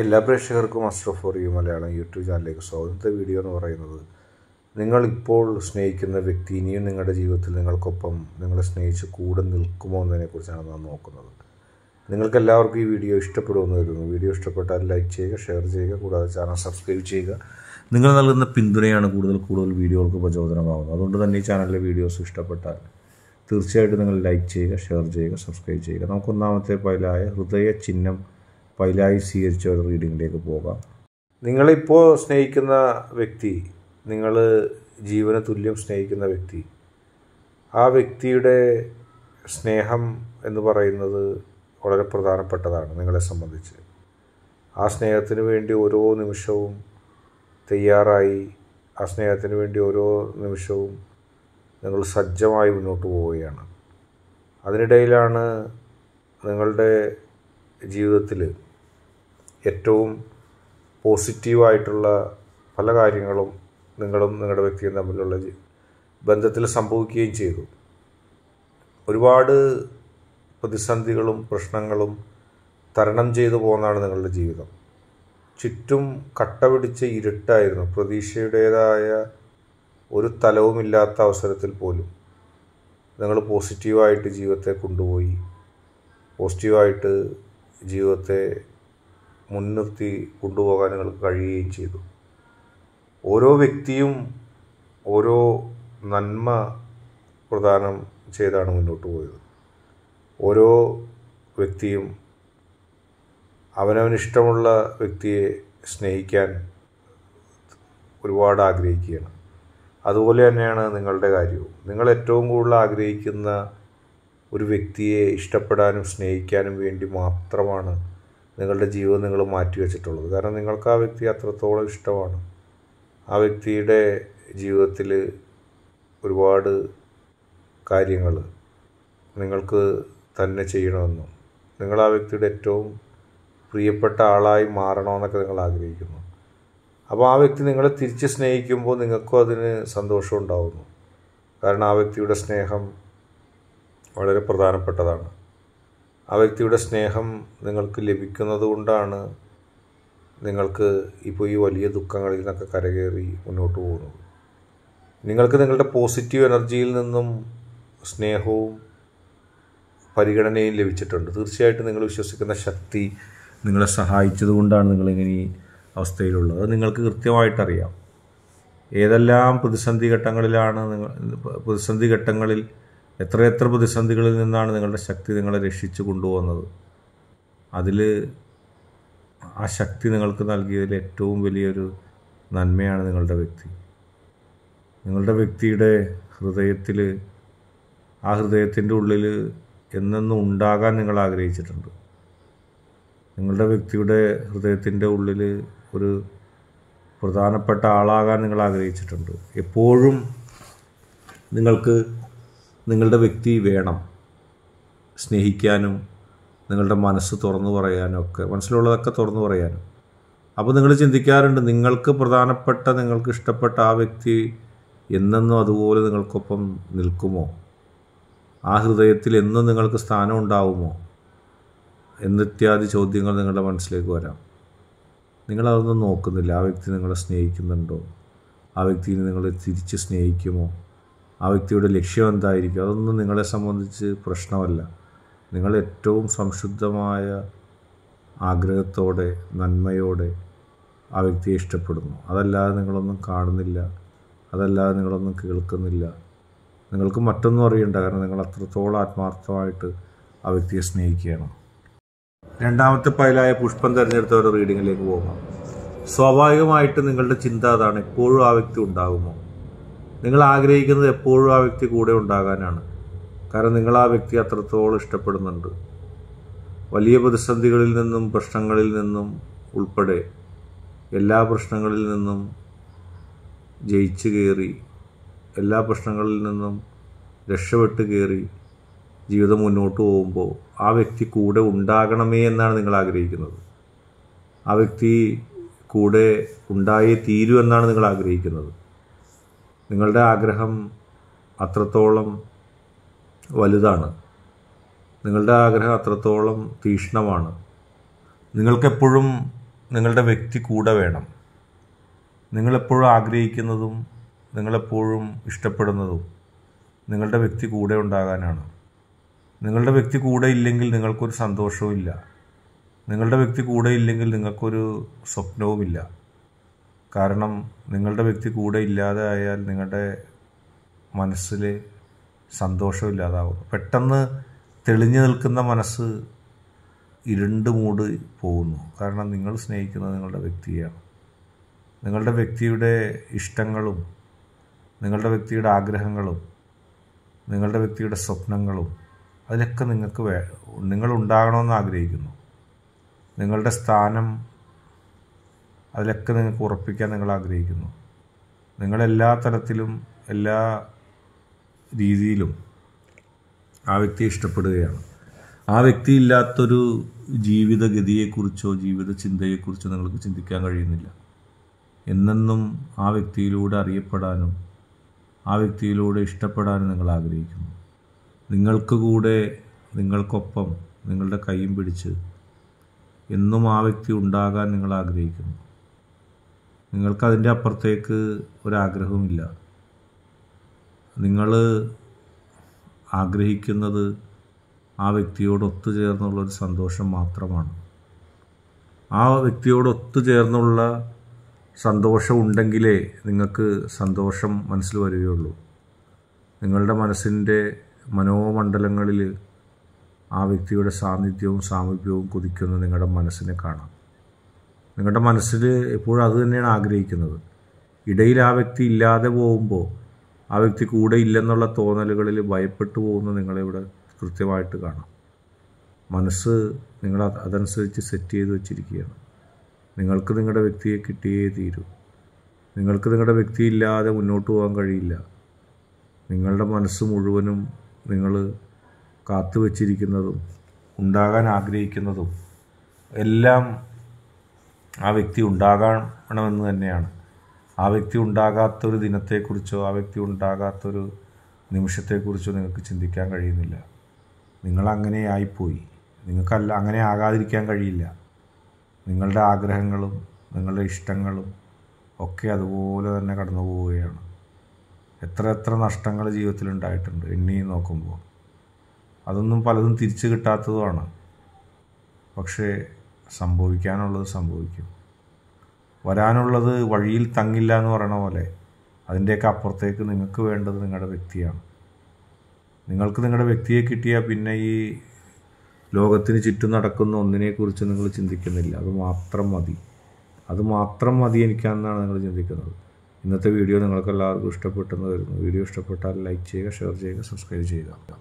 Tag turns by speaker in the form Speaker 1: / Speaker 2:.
Speaker 1: എല്ലാ പ്രേക്ഷകർക്കും Astro for you Malayalam YouTube ചാനലിലേക്ക് സ്വാഗതത്തെ വീഡിയോ എന്ന് പറയുന്നത് നിങ്ങൾ ഇപ്പോൾ സ്നേഹിക്കുന്ന വ്യക്തി ഇനിയും നിങ്ങളുടെ ജീവിതത്തിൽ നിങ്ങൾക്കൊപ്പം നിങ്ങളെ സ്നേഹിച്ച് കൂടെ നിൽക്കുമോ എന്നതിനെക്കുറിച്ചാണ് നാം നോക്കുന്നത് നിങ്ങൾക്ക് എല്ലാവർക്കും ഈ വീഡിയോ ഇഷ്ടപ്പെടുമെന്ന് വരുന്നു വീഡിയോ ഇഷ്ടപ്പെട്ടാൽ ലൈക്ക് ചെയ്യുക ഷെയർ ചെയ്യുക കൂടാതെ ചാനൽ സബ്സ്ക്രൈബ് ചെയ്യുക നിങ്ങൾ നൽകുന്ന പിന്തുണയാണ് കൂടുതൽ കൂടുതൽ വീഡിയോകൾക്ക് പ്രചോദനമാകുന്നത് അതുകൊണ്ട് തന്നെ ഈ ചാനലിലെ വീഡിയോസ് ഇഷ്ടപ്പെട്ടാൽ തീർച്ചയായിട്ടും നിങ്ങൾ ലൈക്ക് ചെയ്യുക ഷെയർ ചെയ്യുക സബ്സ്ക്രൈബ് ചെയ്യുക നമുക്ക് ഒന്നാമത്തെ പൈലായ ഹൃദയ ചിഹ്നം അപ്പോൾ സ്വീകരിച്ച ഒരു റീഡിങ്ങിലേക്ക് പോകാം നിങ്ങളിപ്പോൾ സ്നേഹിക്കുന്ന വ്യക്തി നിങ്ങൾ ജീവന തുല്യം സ്നേഹിക്കുന്ന വ്യക്തി ആ വ്യക്തിയുടെ സ്നേഹം എന്ന് പറയുന്നത് വളരെ പ്രധാനപ്പെട്ടതാണ് നിങ്ങളെ സംബന്ധിച്ച് ആ സ്നേഹത്തിന് വേണ്ടി ഓരോ നിമിഷവും തയ്യാറായി ആ സ്നേഹത്തിന് വേണ്ടി ഓരോ നിമിഷവും നിങ്ങൾ സജ്ജമായി മുന്നോട്ട് പോവുകയാണ് അതിനിടയിലാണ് നിങ്ങളുടെ ജീവിതത്തിൽ ഏറ്റവും പോസിറ്റീവായിട്ടുള്ള പല കാര്യങ്ങളും നിങ്ങളും നിങ്ങളുടെ വ്യക്തിയും തമ്മിലുള്ള ബന്ധത്തിൽ സംഭവിക്കുകയും ചെയ്തു ഒരുപാട് പ്രതിസന്ധികളും പ്രശ്നങ്ങളും തരണം ചെയ്തു പോകുന്നതാണ് നിങ്ങളുടെ ജീവിതം ചുറ്റും കട്ട ഇരുട്ടായിരുന്നു പ്രതീക്ഷയുടേതായ ഒരു തലവുമില്ലാത്ത അവസരത്തിൽ പോലും നിങ്ങൾ പോസിറ്റീവായിട്ട് ജീവിതത്തെ കൊണ്ടുപോയി പോസിറ്റീവായിട്ട് ജീവിതത്തെ മുൻനിർത്തി കൊണ്ടുപോകാൻ നിങ്ങൾക്ക് കഴിയുകയും ചെയ്തു ഓരോ വ്യക്തിയും ഓരോ നന്മ പ്രദാനം ചെയ്താണ് മുന്നോട്ട് പോയത് ഓരോ വ്യക്തിയും അവനവനിഷ്ടമുള്ള വ്യക്തിയെ സ്നേഹിക്കാൻ ഒരുപാട് ആഗ്രഹിക്കുകയാണ് അതുപോലെ തന്നെയാണ് നിങ്ങളുടെ കാര്യവും നിങ്ങൾ ഏറ്റവും കൂടുതൽ ആഗ്രഹിക്കുന്ന ഒരു വ്യക്തിയെ ഇഷ്ടപ്പെടാനും സ്നേഹിക്കാനും വേണ്ടി മാത്രമാണ് നിങ്ങളുടെ ജീവിതം നിങ്ങൾ മാറ്റിവെച്ചിട്ടുള്ളത് കാരണം നിങ്ങൾക്ക് ആ വ്യക്തി അത്രത്തോളം ഇഷ്ടമാണ് ആ വ്യക്തിയുടെ ജീവിതത്തിൽ ഒരുപാട് കാര്യങ്ങൾ നിങ്ങൾക്ക് തന്നെ ചെയ്യണമെന്നും നിങ്ങൾ ആ വ്യക്തിയുടെ ഏറ്റവും പ്രിയപ്പെട്ട ആളായി മാറണമെന്നൊക്കെ നിങ്ങൾ ആഗ്രഹിക്കുന്നു അപ്പോൾ ആ വ്യക്തി നിങ്ങളെ തിരിച്ച് സ്നേഹിക്കുമ്പോൾ നിങ്ങൾക്കും അതിന് സന്തോഷം ഉണ്ടാവുന്നു കാരണം ആ വ്യക്തിയുടെ സ്നേഹം വളരെ പ്രധാനപ്പെട്ടതാണ് ആ വ്യക്തിയുടെ സ്നേഹം നിങ്ങൾക്ക് ലഭിക്കുന്നത് കൊണ്ടാണ് നിങ്ങൾക്ക് ഇപ്പോൾ ഈ വലിയ ദുഃഖങ്ങളിൽ നിന്നൊക്കെ കരകയറി മുന്നോട്ട് പോകുന്നത് നിങ്ങൾക്ക് നിങ്ങളുടെ പോസിറ്റീവ് എനർജിയിൽ നിന്നും സ്നേഹവും പരിഗണനയും ലഭിച്ചിട്ടുണ്ട് തീർച്ചയായിട്ടും നിങ്ങൾ വിശ്വസിക്കുന്ന ശക്തി നിങ്ങളെ സഹായിച്ചത് കൊണ്ടാണ് നിങ്ങളിങ്ങനെ ഈ അവസ്ഥയിലുള്ളത് അത് നിങ്ങൾക്ക് കൃത്യമായിട്ടറിയാം ഏതെല്ലാം പ്രതിസന്ധി ഘട്ടങ്ങളിലാണ് നിങ്ങൾ പ്രതിസന്ധി ഘട്ടങ്ങളിൽ എത്രയെത്ര പ്രതിസന്ധികളിൽ നിന്നാണ് നിങ്ങളുടെ ശക്തി നിങ്ങളെ രക്ഷിച്ചു കൊണ്ടുപോകുന്നത് അതിൽ ആ ശക്തി നിങ്ങൾക്ക് നൽകിയതിൽ ഏറ്റവും വലിയൊരു നന്മയാണ് നിങ്ങളുടെ വ്യക്തി നിങ്ങളുടെ വ്യക്തിയുടെ ഹൃദയത്തിൽ ആ ഹൃദയത്തിൻ്റെ ഉള്ളിൽ എന്നെന്നും ഉണ്ടാകാൻ നിങ്ങൾ ആഗ്രഹിച്ചിട്ടുണ്ട് നിങ്ങളുടെ വ്യക്തിയുടെ ഹൃദയത്തിൻ്റെ ഉള്ളിൽ ഒരു പ്രധാനപ്പെട്ട ആളാകാൻ നിങ്ങൾ ആഗ്രഹിച്ചിട്ടുണ്ട് എപ്പോഴും നിങ്ങൾക്ക് നിങ്ങളുടെ വ്യക്തി വേണം സ്നേഹിക്കാനും നിങ്ങളുടെ മനസ്സ് തുറന്നു പറയാനും ഒക്കെ മനസ്സിലുള്ളതൊക്കെ തുറന്നു പറയാനും അപ്പോൾ നിങ്ങൾ ചിന്തിക്കാറുണ്ട് നിങ്ങൾക്ക് പ്രധാനപ്പെട്ട നിങ്ങൾക്ക് ഇഷ്ടപ്പെട്ട ആ വ്യക്തി എന്നെന്നും അതുപോലെ നിങ്ങൾക്കൊപ്പം നിൽക്കുമോ ആ ഹൃദയത്തിൽ എന്നും നിങ്ങൾക്ക് സ്ഥാനം ഉണ്ടാവുമോ എന്നിത്യാദി ചോദ്യങ്ങൾ നിങ്ങളുടെ മനസ്സിലേക്ക് വരാം നിങ്ങളതൊന്നും നോക്കുന്നില്ല ആ വ്യക്തി നിങ്ങളെ സ്നേഹിക്കുന്നുണ്ടോ ആ വ്യക്തിയെ നിങ്ങൾ തിരിച്ച് സ്നേഹിക്കുമോ ആ വ്യക്തിയുടെ ലക്ഷ്യം എന്തായിരിക്കും അതൊന്നും നിങ്ങളെ സംബന്ധിച്ച് പ്രശ്നമല്ല നിങ്ങൾ ഏറ്റവും സംശുദ്ധമായ ആഗ്രഹത്തോടെ നന്മയോടെ ആ വ്യക്തിയെ ഇഷ്ടപ്പെടുന്നു അതല്ലാതെ നിങ്ങളൊന്നും കാണുന്നില്ല അതല്ലാതെ നിങ്ങളൊന്നും കേൾക്കുന്നില്ല നിങ്ങൾക്ക് മറ്റൊന്നും അറിയണ്ട കാരണം നിങ്ങൾ അത്രത്തോളം ആത്മാർത്ഥമായിട്ട് ആ വ്യക്തിയെ സ്നേഹിക്കുകയാണ് രണ്ടാമത്തെ പൈലായ പുഷ്പം തിരഞ്ഞെടുത്ത ഒരു റീഡിങ്ങിലേക്ക് പോകാം സ്വാഭാവികമായിട്ട് നിങ്ങളുടെ ചിന്ത അതാണ് എപ്പോഴും ആ വ്യക്തി ഉണ്ടാകുമോ നിങ്ങൾ ആഗ്രഹിക്കുന്നത് എപ്പോഴും ആ വ്യക്തി കൂടെ ഉണ്ടാകാനാണ് കാരണം നിങ്ങൾ ആ വ്യക്തി അത്രത്തോളം ഇഷ്ടപ്പെടുന്നുണ്ട് വലിയ പ്രതിസന്ധികളിൽ നിന്നും പ്രശ്നങ്ങളിൽ നിന്നും ഉൾപ്പെടെ എല്ലാ പ്രശ്നങ്ങളിൽ നിന്നും ജയിച്ചു കയറി എല്ലാ പ്രശ്നങ്ങളിൽ നിന്നും രക്ഷപ്പെട്ട് കയറി ജീവിതം മുന്നോട്ട് പോകുമ്പോൾ ആ വ്യക്തി കൂടെ ഉണ്ടാകണമേ എന്നാണ് നിങ്ങൾ ആഗ്രഹിക്കുന്നത് ആ വ്യക്തി കൂടെ ഉണ്ടായേ തീരൂ എന്നാണ് നിങ്ങൾ ആഗ്രഹിക്കുന്നത് നിങ്ങളുടെ ആഗ്രഹം അത്രത്തോളം വലുതാണ് നിങ്ങളുടെ ആഗ്രഹം അത്രത്തോളം തീക്ഷ്ണമാണ് നിങ്ങൾക്കെപ്പോഴും നിങ്ങളുടെ വ്യക്തി കൂടെ വേണം നിങ്ങളെപ്പോഴും ആഗ്രഹിക്കുന്നതും നിങ്ങളെപ്പോഴും ഇഷ്ടപ്പെടുന്നതും നിങ്ങളുടെ വ്യക്തി കൂടെ ഉണ്ടാകാനാണ് നിങ്ങളുടെ വ്യക്തി കൂടെ ഇല്ലെങ്കിൽ നിങ്ങൾക്കൊരു സന്തോഷവും ഇല്ല നിങ്ങളുടെ വ്യക്തി കൂടെ ഇല്ലെങ്കിൽ നിങ്ങൾക്കൊരു സ്വപ്നവുമില്ല കാരണം നിങ്ങളുടെ വ്യക്തി കൂടെ ഇല്ലാതെ ആയാൽ നിങ്ങളുടെ മനസ്സിൽ ഇല്ലാതാവും പെട്ടെന്ന് തെളിഞ്ഞു നിൽക്കുന്ന മനസ്സ് ഇരുണ്ട് മൂട് പോകുന്നു കാരണം നിങ്ങൾ സ്നേഹിക്കുന്നത് നിങ്ങളുടെ വ്യക്തിയാണ് നിങ്ങളുടെ വ്യക്തിയുടെ ഇഷ്ടങ്ങളും നിങ്ങളുടെ വ്യക്തിയുടെ ആഗ്രഹങ്ങളും നിങ്ങളുടെ വ്യക്തിയുടെ സ്വപ്നങ്ങളും അതിലൊക്കെ നിങ്ങൾക്ക് വേ നിങ്ങളുണ്ടാകണമെന്ന് ആഗ്രഹിക്കുന്നു നിങ്ങളുടെ സ്ഥാനം അതിലൊക്കെ നിങ്ങൾക്ക് ഉറപ്പിക്കാൻ നിങ്ങൾ ആഗ്രഹിക്കുന്നു നിങ്ങളെല്ലാ തരത്തിലും എല്ലാ രീതിയിലും ആ വ്യക്തിയെ ഇഷ്ടപ്പെടുകയാണ് ആ വ്യക്തി ഇല്ലാത്തൊരു ജീവിതഗതിയെക്കുറിച്ചോ ജീവിത ചിന്തയെക്കുറിച്ചോ നിങ്ങൾക്ക് ചിന്തിക്കാൻ കഴിയുന്നില്ല എന്നെന്നും ആ വ്യക്തിയിലൂടെ അറിയപ്പെടാനും ആ വ്യക്തിയിലൂടെ ഇഷ്ടപ്പെടാനും നിങ്ങൾ ആഗ്രഹിക്കുന്നു നിങ്ങൾക്ക് കൂടെ നിങ്ങൾക്കൊപ്പം നിങ്ങളുടെ കൈയും പിടിച്ച് എന്നും ആ വ്യക്തി ഉണ്ടാകാൻ നിങ്ങൾ ആഗ്രഹിക്കുന്നു നിങ്ങൾക്ക് അതിൻ്റെ അപ്പുറത്തേക്ക് ഒരാഗ്രഹവുമില്ല നിങ്ങൾ ആഗ്രഹിക്കുന്നത് ആ വ്യക്തിയോട് ഒത്തുചേർന്നുള്ള ഒരു സന്തോഷം മാത്രമാണ് ആ വ്യക്തിയോട് ഒത്തുചേർന്നുള്ള സന്തോഷം ഉണ്ടെങ്കിലേ നിങ്ങൾക്ക് സന്തോഷം മനസ്സിൽ വരികയുള്ളൂ നിങ്ങളുടെ മനസ്സിൻ്റെ മനോമണ്ഡലങ്ങളിൽ ആ വ്യക്തിയുടെ സാന്നിധ്യവും സാമീപ്യവും കുതിക്കുന്ന നിങ്ങളുടെ മനസ്സിനെ കാണാം നിങ്ങളുടെ മനസ്സിൽ എപ്പോഴും അത് തന്നെയാണ് ആഗ്രഹിക്കുന്നത് ഇടയിൽ ആ വ്യക്തി ഇല്ലാതെ പോകുമ്പോൾ ആ വ്യക്തി കൂടെ ഇല്ലെന്നുള്ള തോന്നലുകളിൽ ഭയപ്പെട്ടു പോകുന്ന നിങ്ങളിവിടെ കൃത്യമായിട്ട് കാണാം മനസ്സ് നിങ്ങൾ അതനുസരിച്ച് സെറ്റ് ചെയ്ത് വെച്ചിരിക്കുകയാണ് നിങ്ങൾക്ക് നിങ്ങളുടെ വ്യക്തിയെ കിട്ടിയേ തീരൂ നിങ്ങൾക്ക് നിങ്ങളുടെ വ്യക്തി ഇല്ലാതെ മുന്നോട്ട് പോകാൻ കഴിയില്ല നിങ്ങളുടെ മനസ്സ് മുഴുവനും നിങ്ങൾ കാത്തു വച്ചിരിക്കുന്നതും ഉണ്ടാകാൻ ആഗ്രഹിക്കുന്നതും എല്ലാം ആ വ്യക്തി ഉണ്ടാകണമെന്ന് തന്നെയാണ് ആ വ്യക്തി ഉണ്ടാകാത്തൊരു ദിനത്തെക്കുറിച്ചോ ആ വ്യക്തി ഉണ്ടാകാത്തൊരു നിമിഷത്തെക്കുറിച്ചോ നിങ്ങൾക്ക് ചിന്തിക്കാൻ കഴിയുന്നില്ല നിങ്ങളങ്ങനെ ആയിപ്പോയി നിങ്ങൾക്കല്ല അങ്ങനെ ആകാതിരിക്കാൻ കഴിയില്ല നിങ്ങളുടെ ആഗ്രഹങ്ങളും നിങ്ങളുടെ ഇഷ്ടങ്ങളും ഒക്കെ അതുപോലെ തന്നെ കടന്നു പോവുകയാണ് എത്ര എത്ര നഷ്ടങ്ങൾ ജീവിതത്തിൽ ഉണ്ടായിട്ടുണ്ട് എണ്ണി നോക്കുമ്പോൾ അതൊന്നും പലതും തിരിച്ചു കിട്ടാത്തതുമാണ് പക്ഷേ സംഭവിക്കാനുള്ളത് സംഭവിക്കും വരാനുള്ളത് വഴിയിൽ തങ്ങില്ല എന്ന് പറയണ പോലെ അതിൻ്റെയൊക്കെ അപ്പുറത്തേക്ക് നിങ്ങൾക്ക് വേണ്ടത് നിങ്ങളുടെ വ്യക്തിയാണ് നിങ്ങൾക്ക് നിങ്ങളുടെ വ്യക്തിയെ കിട്ടിയാൽ പിന്നെ ഈ ലോകത്തിന് ചുറ്റും നടക്കുന്ന ഒന്നിനെക്കുറിച്ച് നിങ്ങൾ ചിന്തിക്കുന്നില്ല അത് മാത്രം മതി അത് മാത്രം മതി എനിക്കാണെന്നാണ് നിങ്ങൾ ചിന്തിക്കുന്നത് ഇന്നത്തെ വീഡിയോ നിങ്ങൾക്ക് എല്ലാവർക്കും ഇഷ്ടപ്പെട്ടെന്ന് വരുന്നു വീഡിയോ ഇഷ്ടപ്പെട്ടാൽ ലൈക്ക് ചെയ്യുക ഷെയർ ചെയ്യുക സബ്സ്ക്രൈബ് ചെയ്യുക